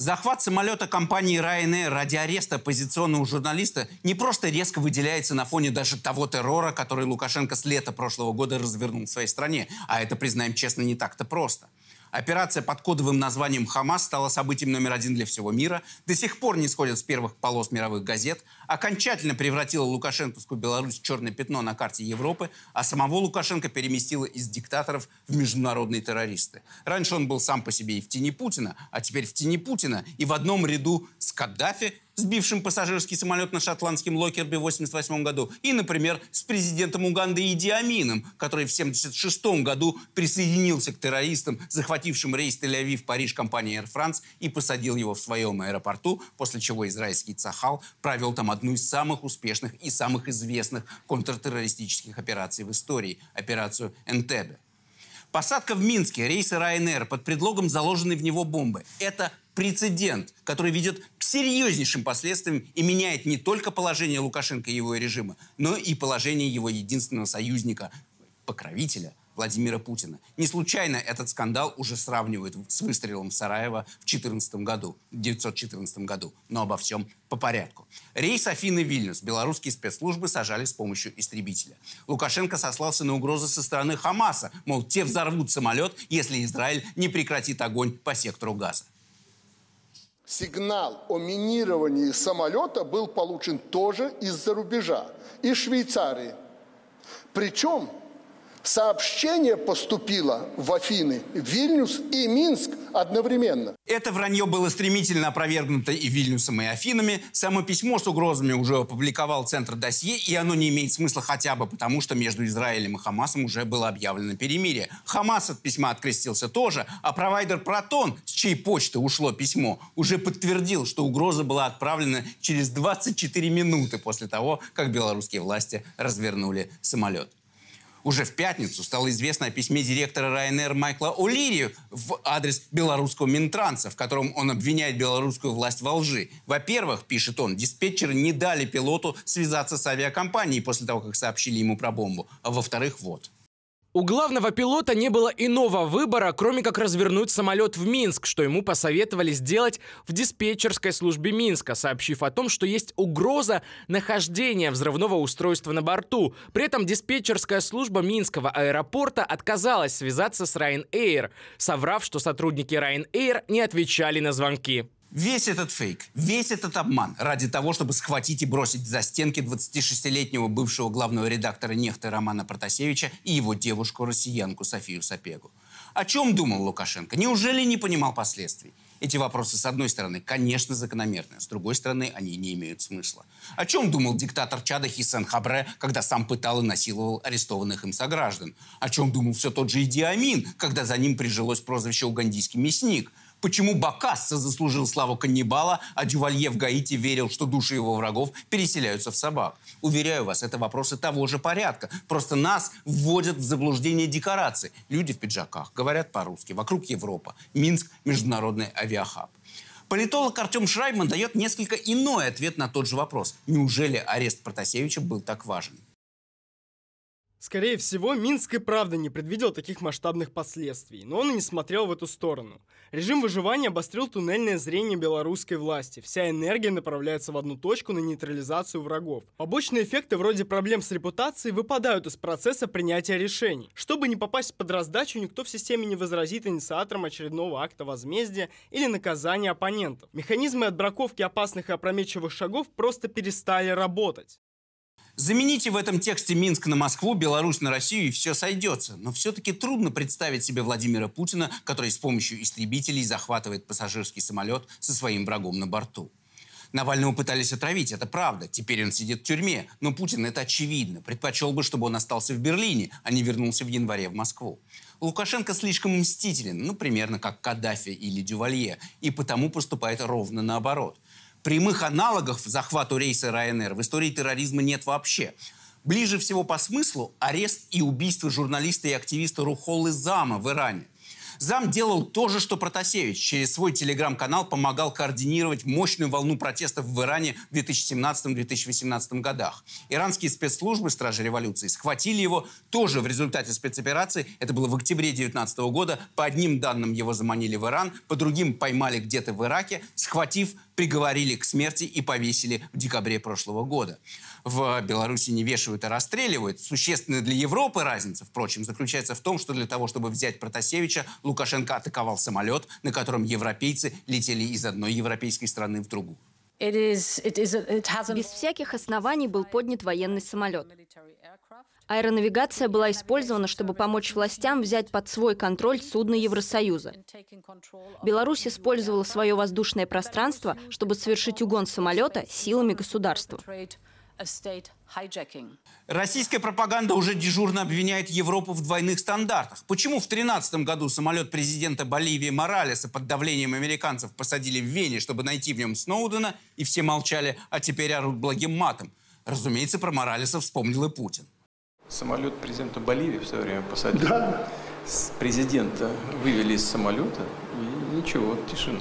Захват самолета компании Ryanair ради ареста оппозиционного журналиста не просто резко выделяется на фоне даже того террора, который Лукашенко с лета прошлого года развернул в своей стране. А это, признаем честно, не так-то просто. Операция под кодовым названием «Хамас» стала событием номер один для всего мира, до сих пор не сходит с первых полос мировых газет, окончательно превратила лукашенковскую Беларусь в черное пятно на карте Европы, а самого Лукашенко переместила из диктаторов в международные террористы. Раньше он был сам по себе и в тени Путина, а теперь в тени Путина и в одном ряду с Каддафи сбившим пассажирский самолет на шотландском Локерби в 1988 году, и, например, с президентом Уганды Иди Амином, который в 1976 году присоединился к террористам, захватившим рейс Тель-Авив-Париж компании Air France и посадил его в своем аэропорту, после чего израильский Цахал провел там одну из самых успешных и самых известных контртеррористических операций в истории – операцию Энтебе. Посадка в Минске рейса Ryanair под предлогом заложенной в него бомбы – это прецедент, который ведет к серьезнейшим последствиям и меняет не только положение Лукашенко и его режима, но и положение его единственного союзника, покровителя Владимира Путина. Не случайно этот скандал уже сравнивают с выстрелом Сараева в 14 году, 1914 году. Но обо всем по порядку. Рейс Афины-Вильнюс белорусские спецслужбы сажали с помощью истребителя. Лукашенко сослался на угрозы со стороны Хамаса, мол, те взорвут самолет, если Израиль не прекратит огонь по сектору газа. Сигнал о минировании самолета был получен тоже из-за рубежа, из Швейцарии. Причем Сообщение поступило в Афины, Вильнюс и Минск одновременно. Это вранье было стремительно опровергнуто и Вильнюсом, и Афинами. Само письмо с угрозами уже опубликовал Центр досье, и оно не имеет смысла хотя бы потому, что между Израилем и Хамасом уже было объявлено перемирие. Хамас от письма открестился тоже, а провайдер Протон, с чьей почты ушло письмо, уже подтвердил, что угроза была отправлена через 24 минуты после того, как белорусские власти развернули самолет. Уже в пятницу стало известно о письме директора Райнер Майкла О'Лири в адрес белорусского Минтранса, в котором он обвиняет белорусскую власть во лжи. Во-первых, пишет он, диспетчеры не дали пилоту связаться с авиакомпанией после того, как сообщили ему про бомбу. А во-вторых, вот – у главного пилота не было иного выбора, кроме как развернуть самолет в Минск, что ему посоветовали сделать в диспетчерской службе Минска, сообщив о том, что есть угроза нахождения взрывного устройства на борту. При этом диспетчерская служба Минского аэропорта отказалась связаться с Ryanair, соврав, что сотрудники Ryanair не отвечали на звонки. Весь этот фейк, весь этот обман ради того, чтобы схватить и бросить за стенки 26-летнего бывшего главного редактора «Нехты» Романа Протасевича и его девушку-россиянку Софию Сапегу. О чем думал Лукашенко? Неужели не понимал последствий? Эти вопросы, с одной стороны, конечно, закономерны, с другой стороны, они не имеют смысла. О чем думал диктатор Чада Хисан Хабре, когда сам пытал и насиловал арестованных им сограждан? О чем думал все тот же Идиамин, когда за ним прижилось прозвище «Угандийский мясник»? Почему Бакасса заслужил славу каннибала, а Дювалье в Гаити верил, что души его врагов переселяются в собак? Уверяю вас, это вопросы того же порядка. Просто нас вводят в заблуждение декорации. Люди в пиджаках, говорят по-русски, вокруг Европа. Минск – международный авиахаб. Политолог Артем Шрайман дает несколько иной ответ на тот же вопрос. Неужели арест Протасевича был так важен? Скорее всего, Минск и правда не предвидел таких масштабных последствий, но он и не смотрел в эту сторону. Режим выживания обострил туннельное зрение белорусской власти. Вся энергия направляется в одну точку на нейтрализацию врагов. Побочные эффекты вроде проблем с репутацией выпадают из процесса принятия решений. Чтобы не попасть под раздачу, никто в системе не возразит инициаторам очередного акта возмездия или наказания оппонентов. Механизмы отбраковки опасных и опрометчивых шагов просто перестали работать. Замените в этом тексте Минск на Москву, Беларусь на Россию, и все сойдется. Но все-таки трудно представить себе Владимира Путина, который с помощью истребителей захватывает пассажирский самолет со своим врагом на борту. Навального пытались отравить, это правда. Теперь он сидит в тюрьме. Но Путин, это очевидно, предпочел бы, чтобы он остался в Берлине, а не вернулся в январе в Москву. Лукашенко слишком мстителен, ну, примерно как Каддафи или Дювалье, и потому поступает ровно наоборот – Прямых аналогов захвату рейса Ryanair в истории терроризма нет вообще. Ближе всего по смыслу арест и убийство журналиста и активиста Рухолы Зама в Иране – Зам делал то же, что Протасевич. Через свой телеграм-канал помогал координировать мощную волну протестов в Иране в 2017-2018 годах. Иранские спецслужбы, стражи революции, схватили его тоже в результате спецоперации. Это было в октябре 2019 года. По одним данным его заманили в Иран, по другим поймали где-то в Ираке, схватив, приговорили к смерти и повесили в декабре прошлого года в Беларуси не вешают, а расстреливают. Существенная для Европы разница, впрочем, заключается в том, что для того, чтобы взять Протасевича, Лукашенко атаковал самолет, на котором европейцы летели из одной европейской страны в другую. Без всяких оснований был поднят военный самолет. Аэронавигация была использована, чтобы помочь властям взять под свой контроль судно Евросоюза. Беларусь использовала свое воздушное пространство, чтобы совершить угон самолета силами государства. Российская пропаганда уже дежурно обвиняет Европу в двойных стандартах. Почему в 2013 году самолет президента Боливии Моралеса под давлением американцев посадили в Вене, чтобы найти в нем Сноудена, и все молчали, а теперь орут благим матом? Разумеется, про Моралеса вспомнил и Путин. Самолет президента Боливии в свое время посадили. Да. С Президента вывели из самолета, и ничего, тишина.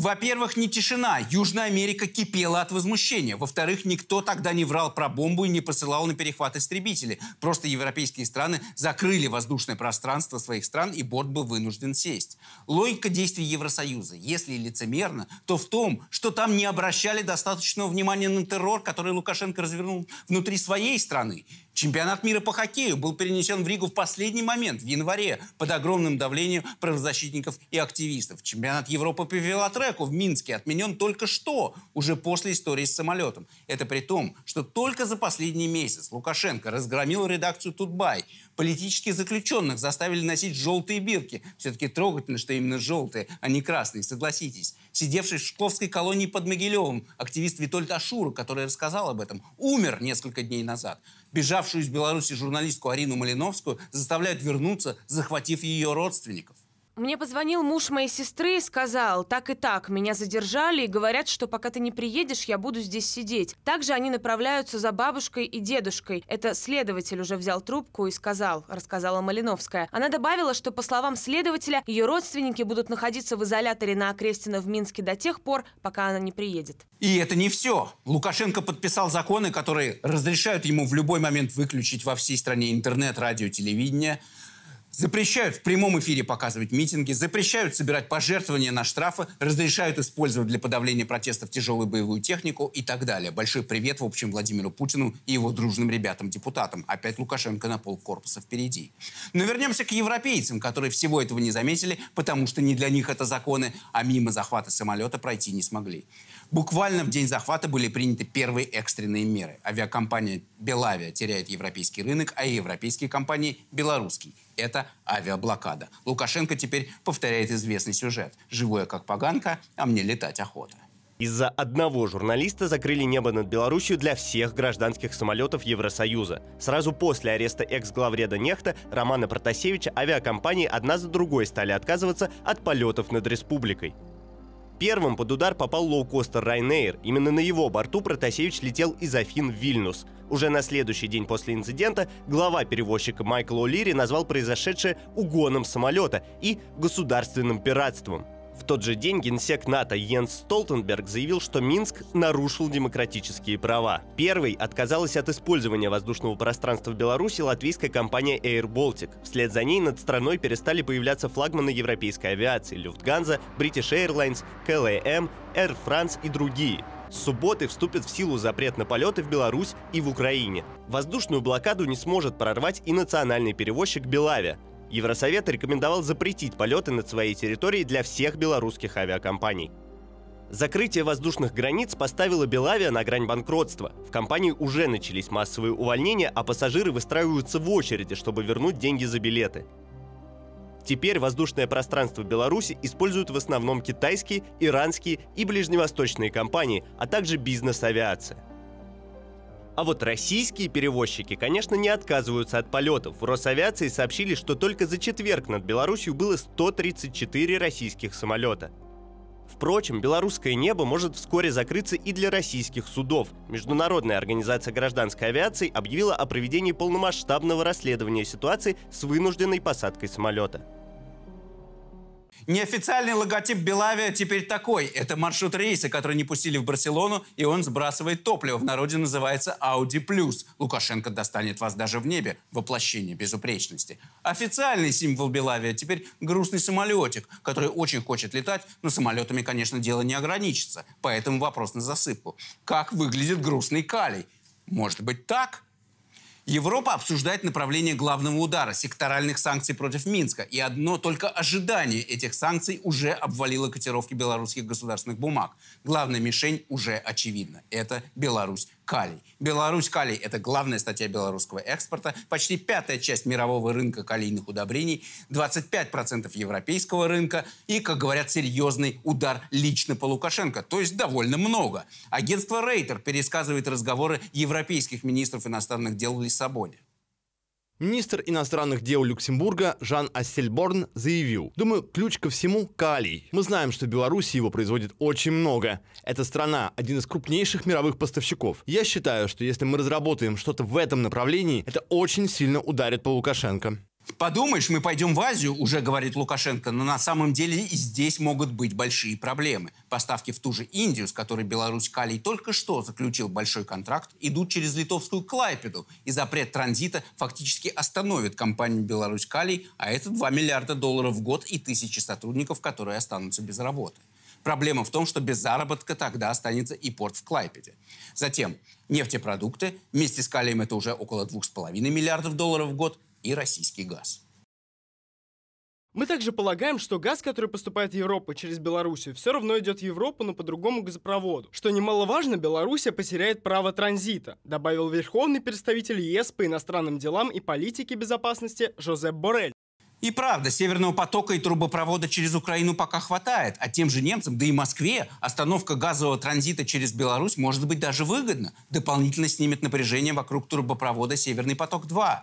Во-первых, не тишина. Южная Америка кипела от возмущения. Во-вторых, никто тогда не врал про бомбу и не посылал на перехват истребители. Просто европейские страны закрыли воздушное пространство своих стран, и борт был вынужден сесть. Логика действий Евросоюза, если лицемерно, то в том, что там не обращали достаточного внимания на террор, который Лукашенко развернул внутри своей страны. Чемпионат мира по хоккею был перенесен в Ригу в последний момент, в январе, под огромным давлением правозащитников и активистов. Чемпионат Европы по велотреку в Минске отменен только что, уже после истории с самолетом. Это при том, что только за последний месяц Лукашенко разгромил редакцию «Тутбай». Политических заключенных заставили носить желтые бирки. Все-таки трогательно, что именно желтые, а не красные, согласитесь. Сидевший в Шкловской колонии под Могилевым активист Витольд Ашура, который рассказал об этом, умер несколько дней назад бежавшую из Беларуси журналистку Арину Малиновскую заставляют вернуться, захватив ее родственников. Мне позвонил муж моей сестры и сказал, так и так, меня задержали и говорят, что пока ты не приедешь, я буду здесь сидеть. Также они направляются за бабушкой и дедушкой. Это следователь уже взял трубку и сказал, рассказала Малиновская. Она добавила, что, по словам следователя, ее родственники будут находиться в изоляторе на Окрестина в Минске до тех пор, пока она не приедет. И это не все. Лукашенко подписал законы, которые разрешают ему в любой момент выключить во всей стране интернет, радио, телевидение, Запрещают в прямом эфире показывать митинги, запрещают собирать пожертвования на штрафы, разрешают использовать для подавления протестов тяжелую боевую технику и так далее. Большой привет, в общем, Владимиру Путину и его дружным ребятам-депутатам. Опять Лукашенко на пол корпуса впереди. Но вернемся к европейцам, которые всего этого не заметили, потому что не для них это законы, а мимо захвата самолета пройти не смогли. Буквально в день захвата были приняты первые экстренные меры. Авиакомпания «Белавия» теряет европейский рынок, а европейские компании – белорусский – это авиаблокада. Лукашенко теперь повторяет известный сюжет. «Живу я как поганка, а мне летать охота». Из-за одного журналиста закрыли небо над Беларусью для всех гражданских самолетов Евросоюза. Сразу после ареста экс-главреда Нехта Романа Протасевича авиакомпании одна за другой стали отказываться от полетов над республикой. Первым под удар попал лоукостер Ryanair. Именно на его борту Протасевич летел из Афин в Вильнюс. Уже на следующий день после инцидента глава перевозчика Майкл О'Лири назвал произошедшее угоном самолета и государственным пиратством. В тот же день генсек НАТО Йенс Столтенберг заявил, что Минск нарушил демократические права. Первый отказалась от использования воздушного пространства в Беларуси латвийская компания Air Baltic. Вслед за ней над страной перестали появляться флагманы европейской авиации Люфтганза, British Airlines, KLM, Air France и другие – с субботы вступит в силу запрет на полеты в Беларусь и в Украине. Воздушную блокаду не сможет прорвать и национальный перевозчик «Белавия». Евросовет рекомендовал запретить полеты над своей территорией для всех белорусских авиакомпаний. Закрытие воздушных границ поставило Белавия на грань банкротства. В компании уже начались массовые увольнения, а пассажиры выстраиваются в очереди, чтобы вернуть деньги за билеты. Теперь воздушное пространство Беларуси используют в основном китайские, иранские и ближневосточные компании, а также бизнес-авиация. А вот российские перевозчики, конечно, не отказываются от полетов. В Росавиации сообщили, что только за четверг над Беларусью было 134 российских самолета. Впрочем, белорусское небо может вскоре закрыться и для российских судов. Международная организация гражданской авиации объявила о проведении полномасштабного расследования ситуации с вынужденной посадкой самолета. Неофициальный логотип Белавия теперь такой. Это маршрут рейса, который не пустили в Барселону, и он сбрасывает топливо. В народе называется Audi+. Plus. Лукашенко достанет вас даже в небе. Воплощение безупречности. Официальный символ Белавия теперь грустный самолетик, который очень хочет летать, но самолетами, конечно, дело не ограничится. Поэтому вопрос на засыпку. Как выглядит грустный калий? Может быть, так? Европа обсуждает направление главного удара – секторальных санкций против Минска. И одно только ожидание этих санкций уже обвалило котировки белорусских государственных бумаг. Главная мишень уже очевидна – это Беларусь калий. Беларусь калий – это главная статья белорусского экспорта, почти пятая часть мирового рынка калийных удобрений, 25% европейского рынка и, как говорят, серьезный удар лично по Лукашенко, то есть довольно много. Агентство Рейтер пересказывает разговоры европейских министров иностранных дел в Лиссабоне. Министр иностранных дел Люксембурга Жан Ассельборн заявил, «Думаю, ключ ко всему – калий. Мы знаем, что Беларуси его производит очень много. Эта страна – один из крупнейших мировых поставщиков. Я считаю, что если мы разработаем что-то в этом направлении, это очень сильно ударит по Лукашенко». Подумаешь, мы пойдем в Азию, уже говорит Лукашенко, но на самом деле и здесь могут быть большие проблемы. Поставки в ту же Индию, с которой Беларусь Калий только что заключил большой контракт, идут через литовскую Клайпеду, и запрет транзита фактически остановит компанию Беларусь Калий, а это 2 миллиарда долларов в год и тысячи сотрудников, которые останутся без работы. Проблема в том, что без заработка тогда останется и порт в Клайпеде. Затем нефтепродукты. Вместе с калием это уже около 2,5 миллиардов долларов в год и российский газ. Мы также полагаем, что газ, который поступает в Европу через Белоруссию, все равно идет в Европу, но по другому газопроводу. Что немаловажно, Белоруссия потеряет право транзита, добавил верховный представитель ЕС по иностранным делам и политике безопасности Жозеп Борель. И правда, северного потока и трубопровода через Украину пока хватает, а тем же немцам, да и Москве, остановка газового транзита через Беларусь может быть даже выгодна. Дополнительно снимет напряжение вокруг трубопровода «Северный поток-2».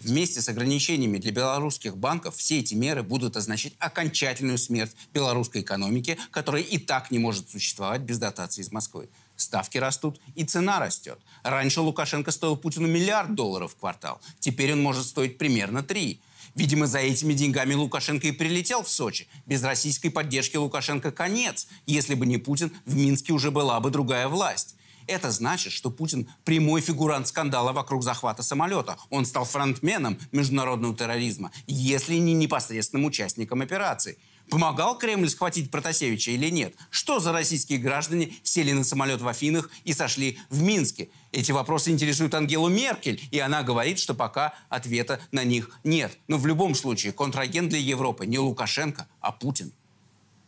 Вместе с ограничениями для белорусских банков все эти меры будут означать окончательную смерть белорусской экономики, которая и так не может существовать без дотации из Москвы. Ставки растут, и цена растет. Раньше Лукашенко стоил Путину миллиард долларов в квартал. Теперь он может стоить примерно три. Видимо, за этими деньгами Лукашенко и прилетел в Сочи. Без российской поддержки Лукашенко конец. Если бы не Путин, в Минске уже была бы другая власть. Это значит, что Путин прямой фигурант скандала вокруг захвата самолета. Он стал фронтменом международного терроризма, если не непосредственным участником операции. Помогал Кремль схватить Протасевича или нет? Что за российские граждане сели на самолет в Афинах и сошли в Минске? Эти вопросы интересуют Ангелу Меркель, и она говорит, что пока ответа на них нет. Но в любом случае контрагент для Европы не Лукашенко, а Путин.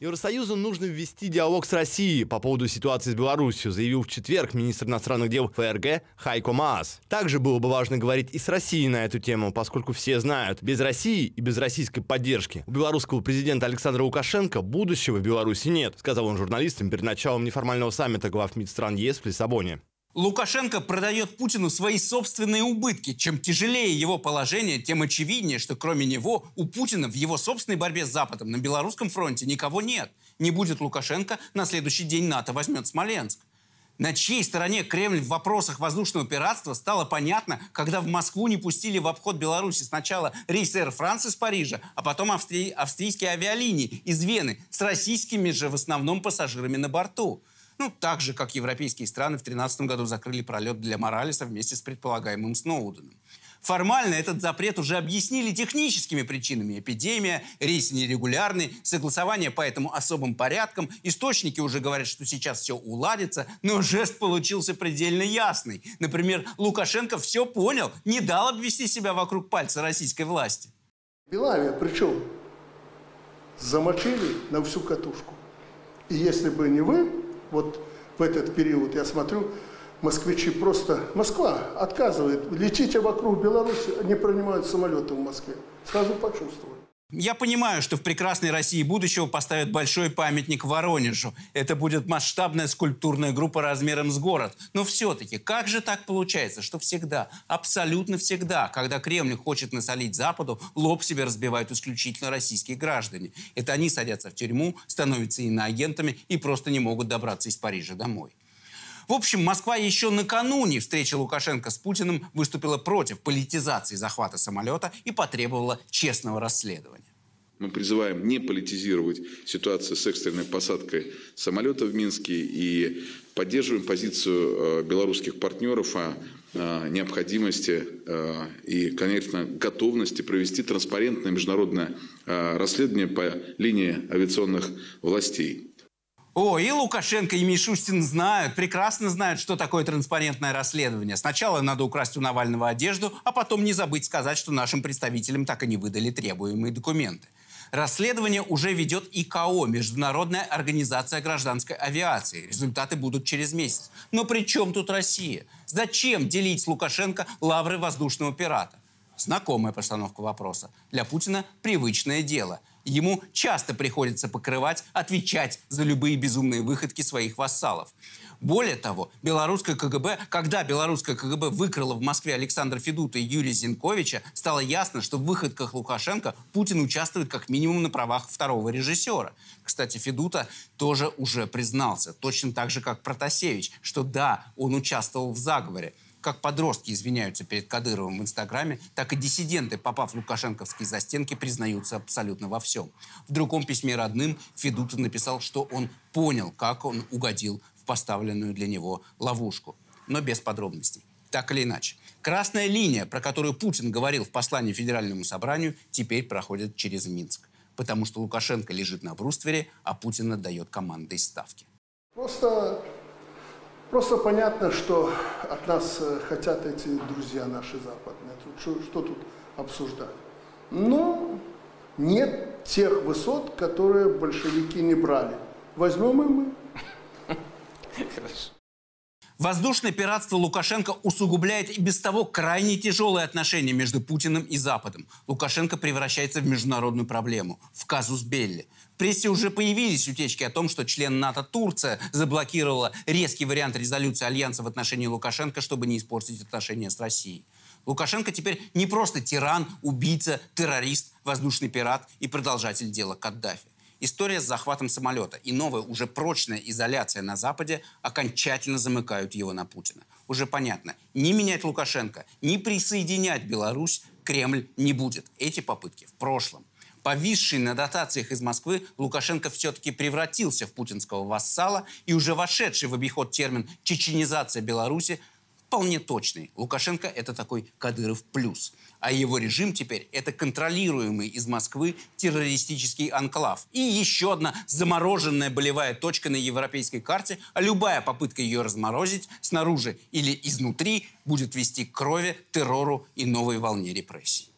Евросоюзу нужно ввести диалог с Россией по поводу ситуации с Беларусью, заявил в четверг министр иностранных дел ФРГ Хайко Маас. Также было бы важно говорить и с Россией на эту тему, поскольку все знают, без России и без российской поддержки у белорусского президента Александра Лукашенко будущего в Беларуси нет, сказал он журналистам перед началом неформального саммита глав МИД стран ЕС в Лиссабоне. Лукашенко продает Путину свои собственные убытки. Чем тяжелее его положение, тем очевиднее, что кроме него у Путина в его собственной борьбе с Западом на Белорусском фронте никого нет. Не будет Лукашенко, на следующий день НАТО возьмет Смоленск. На чьей стороне Кремль в вопросах воздушного пиратства стало понятно, когда в Москву не пустили в обход Беларуси сначала рейс Air France из Парижа, а потом австри... австрийские авиалинии из Вены с российскими же в основном пассажирами на борту. Ну, так же, как европейские страны в 2013 году закрыли пролет для Моралеса вместе с предполагаемым Сноуденом. Формально этот запрет уже объяснили техническими причинами. Эпидемия, рейсы нерегулярные, согласование по этому особым порядкам. Источники уже говорят, что сейчас все уладится, но жест получился предельно ясный. Например, Лукашенко все понял, не дал обвести себя вокруг пальца российской власти. Белавия причем замочили на всю катушку. И если бы не вы, вот в этот период я смотрю, москвичи просто... Москва отказывает. Летите вокруг Беларуси, не принимают самолеты в Москве. Сразу почувствовали. Я понимаю, что в прекрасной России будущего поставят большой памятник Воронежу. Это будет масштабная скульптурная группа размером с город. Но все-таки, как же так получается, что всегда, абсолютно всегда, когда Кремль хочет насолить Западу, лоб себе разбивают исключительно российские граждане? Это они садятся в тюрьму, становятся иноагентами и просто не могут добраться из Парижа домой. В общем, Москва еще накануне встречи Лукашенко с Путиным выступила против политизации захвата самолета и потребовала честного расследования. Мы призываем не политизировать ситуацию с экстренной посадкой самолета в Минске и поддерживаем позицию э, белорусских партнеров о э, необходимости э, и, конечно, готовности провести транспарентное международное расследование по линии авиационных властей. О, и Лукашенко, и Мишустин знают, прекрасно знают, что такое транспарентное расследование. Сначала надо украсть у Навального одежду, а потом не забыть сказать, что нашим представителям так и не выдали требуемые документы. Расследование уже ведет ИКО, Международная организация гражданской авиации. Результаты будут через месяц. Но при чем тут Россия? Зачем делить с Лукашенко лавры воздушного пирата? Знакомая постановка вопроса. Для Путина привычное дело – Ему часто приходится покрывать, отвечать за любые безумные выходки своих вассалов. Более того, белорусское КГБ, когда белорусское КГБ выкрало в Москве Александра Федута и Юрия Зинковича, стало ясно, что в выходках Лукашенко Путин участвует как минимум на правах второго режиссера. Кстати, Федута тоже уже признался, точно так же, как Протасевич, что да, он участвовал в заговоре. Как подростки извиняются перед Кадыровым в Инстаграме, так и диссиденты, попав в лукашенковские застенки, признаются абсолютно во всем. В другом письме родным Федута написал, что он понял, как он угодил в поставленную для него ловушку. Но без подробностей. Так или иначе. Красная линия, про которую Путин говорил в послании Федеральному собранию, теперь проходит через Минск. Потому что Лукашенко лежит на бруствере, а Путин отдает команды из Ставки. Просто Просто понятно, что от нас э, хотят эти друзья наши западные. Тут, что, что тут обсуждать? Но ну, нет тех высот, которые большевики не брали. Возьмем и мы. Хорошо. Воздушное пиратство Лукашенко усугубляет и без того крайне тяжелые отношения между Путиным и Западом. Лукашенко превращается в международную проблему, в казус Белли. В прессе уже появились утечки о том, что член НАТО Турция заблокировала резкий вариант резолюции Альянса в отношении Лукашенко, чтобы не испортить отношения с Россией. Лукашенко теперь не просто тиран, убийца, террорист, воздушный пират и продолжатель дела Каддафи. История с захватом самолета и новая уже прочная изоляция на Западе окончательно замыкают его на Путина. Уже понятно, не менять Лукашенко, не присоединять Беларусь Кремль не будет. Эти попытки в прошлом. Повисший на дотациях из Москвы, Лукашенко все-таки превратился в путинского вассала, и уже вошедший в обиход термин «чеченизация Беларуси» вполне точный. Лукашенко – это такой Кадыров плюс. А его режим теперь – это контролируемый из Москвы террористический анклав. И еще одна замороженная болевая точка на европейской карте, а любая попытка ее разморозить снаружи или изнутри будет вести к крови, террору и новой волне репрессий.